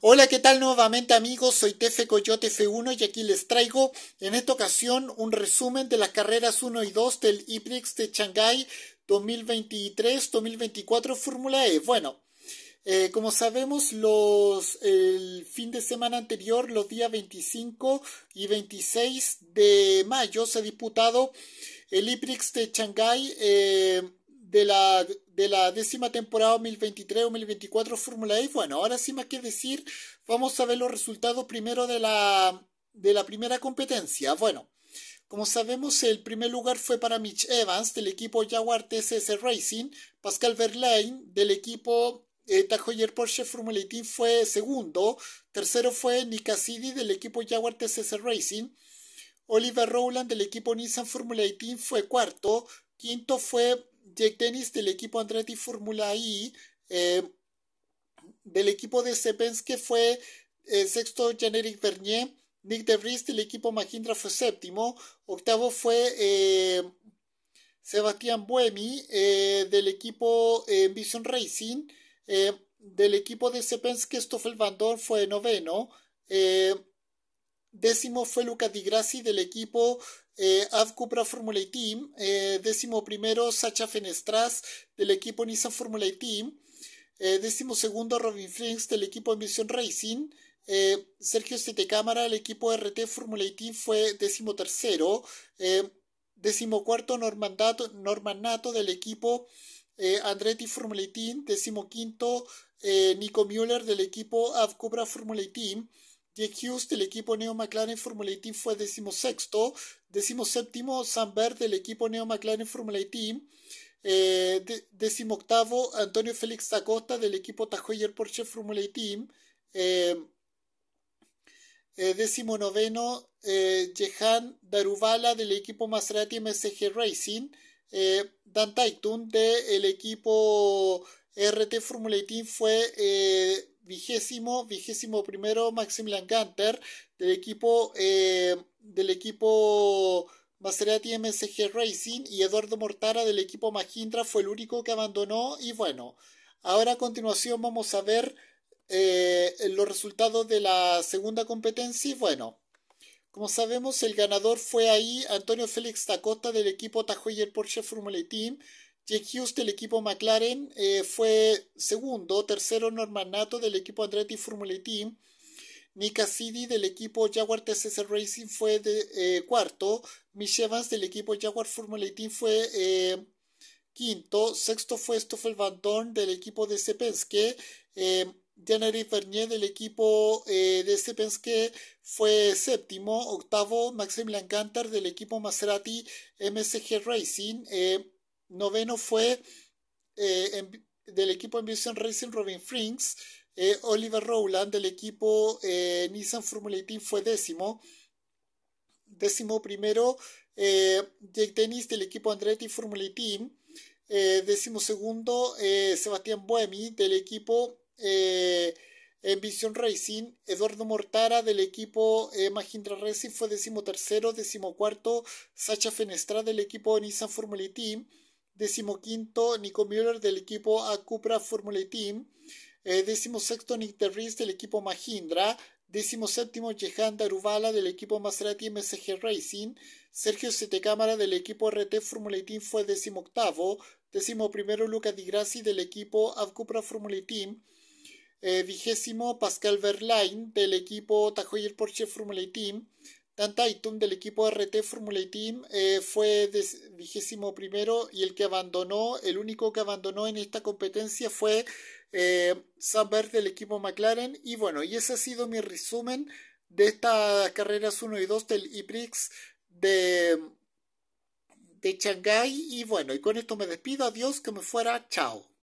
Hola, ¿qué tal nuevamente amigos? Soy Tefe Coyote F1 y aquí les traigo en esta ocasión un resumen de las carreras 1 y 2 del IPRIX de Shanghái 2023-2024 Fórmula E. Bueno, eh, como sabemos, los, el fin de semana anterior, los días 25 y 26 de mayo, se ha disputado el IPRIX de Shanghái. Eh, de la, de la décima temporada 2023-2024 Fórmula E. Bueno, ahora sí más que decir, vamos a ver los resultados primero de la, de la primera competencia. Bueno, como sabemos, el primer lugar fue para Mitch Evans del equipo Jaguar TCS Racing, Pascal Verlaine del equipo eh, Tajoyer Porsche Formula E fue segundo, tercero fue Nick Cassidy del equipo Jaguar TCS Racing, Oliver Rowland del equipo Nissan Formula E fue cuarto, quinto fue Jack Dennis del equipo Andretti Fórmula I, eh, del equipo de que fue eh, sexto jan Bernier, Nick De Vries del equipo Mahindra fue séptimo, octavo fue eh, Sebastián Buemi del equipo Vision Racing, del equipo de que Stoffel el fue noveno, Décimo fue Luca Di Grassi del equipo eh, Formula e Team. Eh, décimo primero Sacha Fenestras del equipo Nissan Formula e Team. Eh, décimo segundo Robin Frings del equipo Ambition Racing. Eh, Sergio Setecámara del equipo RT Formula e Team fue décimo tercero. décimo cuarto Norman Nato del equipo Andretti Formula e Team. Décimo quinto Nico Müller del equipo Avcubra Formula Team. Dick Hughes del equipo Neo McLaren Formula e Team fue decimosexto, decimoséptimo Sam Bird del equipo Neo McLaren Formula e Team, eh, decimoctavo Antonio Félix Acosta del equipo Tajoyer Porsche Formula e Team, eh, eh, decimonoveno eh, Jehan Darubala, del equipo Maserati MSG Racing, eh, Dan Taitun del equipo RT Formula e Team fue vigésimo, vigésimo primero Maximilian Gunter del equipo eh, del equipo Maserati MSG Racing y Eduardo Mortara del equipo Magindra fue el único que abandonó y bueno, ahora a continuación vamos a ver eh, los resultados de la segunda competencia y bueno, como sabemos el ganador fue ahí Antonio Félix Tacota del equipo Tajoyer Porsche Formula e Team Jake Hughes del equipo McLaren eh, fue segundo, tercero Norman Nato del equipo Andretti Formula e Team. Nick Cassidy del equipo Jaguar TCC Racing fue eh, cuarto. ...Michel Evans del equipo Jaguar Formula e Team fue eh, quinto. Sexto fue Stoffel Van del equipo de Sepenske... Eh, Fernier del equipo de Sepenske... fue séptimo. Octavo, Maximilian Cantar del equipo Maserati MSG Racing noveno fue eh, del equipo Envision Racing Robin Frings. Eh, Oliver Rowland del equipo eh, Nissan Formula Team fue décimo. Décimo primero, Jake Dennis del equipo Andretti Formula Team. décimo segundo, Sebastián Buemi del equipo Envision Racing. Eduardo Mortara del equipo eh, Racing fue Décimo cuarto, Sacha Fenestra del equipo Nissan Formula Team quinto Nico Müller del equipo Acupra Formula e Team, eh, décimo sexto Nick Terris del equipo Mahindra, decimoséptimo Jehan Darubala del equipo Maserati MSG Racing, Sergio Cámara del equipo RT Formula e Team fue décimo decimoprimero Luca Di Grassi del equipo Acupra Formula e Team, eh, vigésimo Pascal Verlaine del equipo Tajoyer Porsche Formula Team, Dan del equipo RT Formula Team eh, fue vigésimo primero y el que abandonó, el único que abandonó en esta competencia fue eh, del equipo McLaren. Y bueno, y ese ha sido mi resumen de estas carreras 1 y 2 del IPRIX de, de Shanghai. Y bueno, y con esto me despido. Adiós, que me fuera. Chao.